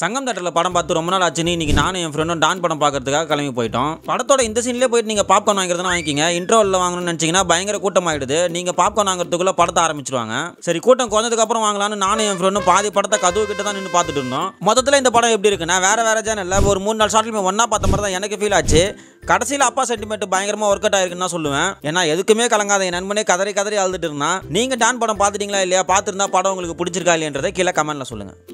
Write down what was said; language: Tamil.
சங்கம் தேட்டரில் படம் பார்த்து ரொம்ப நாள் ஆச்சுன்னு இன்றைக்கி நானும் என் ஃப்ரெண்டும் டான் படம் பார்க்கறதுக்காக கிளம்பி போயிட்டோம் படத்தோட இந்த சீனில் போயிட்டு நீங்கள் பாப்கார்ன் வாங்கிறதுனா வாங்கிக்கிங்க இன்ட்ரோலில் வாங்கணும்னு நினச்சிங்கன்னா பயங்கர கூட்டம் ஆகிடுது நீங்கள் பாப்கார்ன் வாங்குறதுக்குள்ளே படத்தை ஆரம்பிச்சிருவாங்க சரி கூட்டம் குறைஞ்சதுக்கப்புறம் வாங்கலாம்னு நானும் என் ஃப்ரெண்டும் பாதி படத்தை கதவு கிட்ட தான் நின்று பார்த்துட்டு இருந்தோம் மொத்தத்தில் இந்த படம் எப்படி இருக்குன்னா வேறு வேறு ஜேனல் ஒரு மூணு நாள் ஷார்ட் ஒன்றா பார்த்த மாதிரி தான் எனக்கு ஃபீல் ஆச்சு கடைசியில் அப்பா சென்டிமெண்ட் பயங்கரமாக ஒர்க் அவுட் ஆயிருக்குன்னு சொல்லுவேன் ஏன்னா எதுக்குமே கலங்காத என் நண்பனே கதறி கதறி அழுதுட்டு இருந்தான் நீங்கள் டான் படம் பார்த்துட்டீங்களா இல்லையா பார்த்துருந்தா படம் உங்களுக்கு பிடிச்சிருக்கா இல்லையன்றதை கீழே கமெண்ட்டில் சொல்லுங்கள்